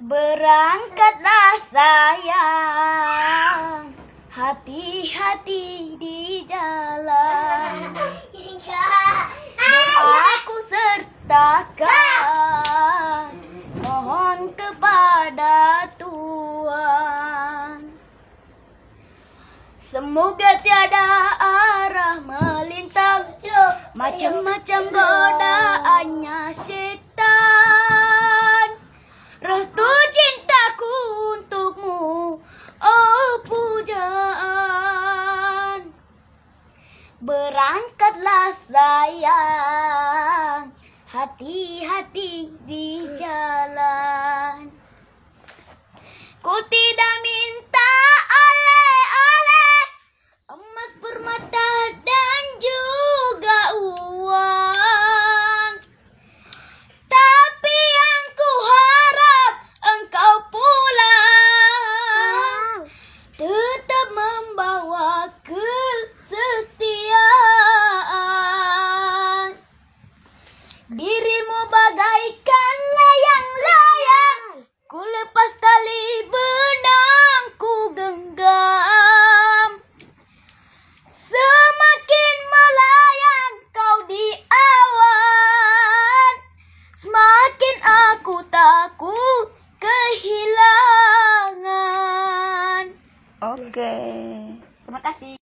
Berangkatlah sayang Hati-hati di jalan Aku sertakan Mohon kepada Tuhan Semoga tiada arah melintang Macam-macam godaan Berangkatlah sayang, hati-hati di jalan. bagaikan layang-layang Ku lepas tali genggam Semakin melayang kau di awan Semakin aku takut kehilangan Oke, okay. terima kasih